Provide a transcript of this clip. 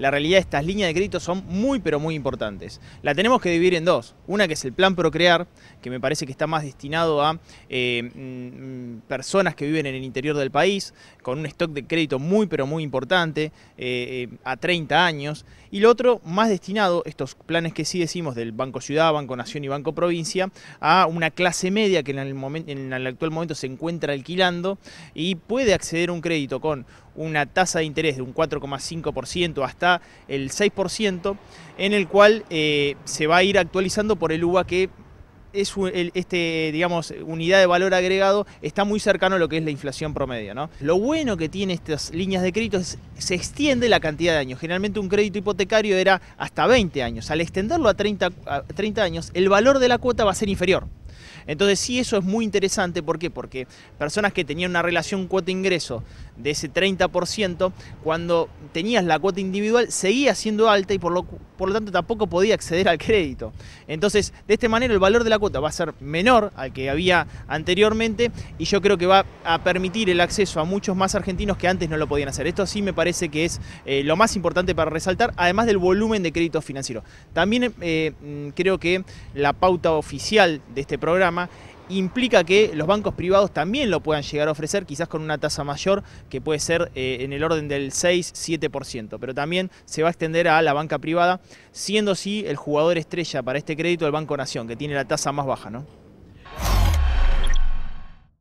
la realidad estas líneas de crédito son muy pero muy importantes. La tenemos que dividir en dos. Una que es el plan Procrear, que me parece que está más destinado a eh, mm, personas que viven en el interior del país, con un stock de crédito muy pero muy importante, eh, eh, a 30 años. Y lo otro más destinado, estos planes que sí decimos del Banco Ciudad, Banco Nación y Banco Provincia, a una clase media que en el, en el actual momento se encuentra alquilando y puede acceder a un crédito con una tasa de interés de un 4,5% hasta el 6%, en el cual eh, se va a ir actualizando por el UBA que es este, digamos, unidad de valor agregado está muy cercano a lo que es la inflación promedio. ¿no? Lo bueno que tiene estas líneas de crédito es se extiende la cantidad de años. Generalmente un crédito hipotecario era hasta 20 años. Al extenderlo a 30, a 30 años, el valor de la cuota va a ser inferior. Entonces sí, eso es muy interesante, ¿por qué? Porque personas que tenían una relación cuota-ingreso de ese 30%, cuando tenías la cuota individual seguía siendo alta y por lo, por lo tanto tampoco podía acceder al crédito. Entonces, de esta manera el valor de la cuota va a ser menor al que había anteriormente y yo creo que va a permitir el acceso a muchos más argentinos que antes no lo podían hacer. Esto sí me parece que es eh, lo más importante para resaltar, además del volumen de crédito financiero. También eh, mm, creo que la pauta oficial de este programa, implica que los bancos privados también lo puedan llegar a ofrecer, quizás con una tasa mayor que puede ser eh, en el orden del 6-7%, pero también se va a extender a la banca privada, siendo así el jugador estrella para este crédito el Banco Nación, que tiene la tasa más baja, ¿no?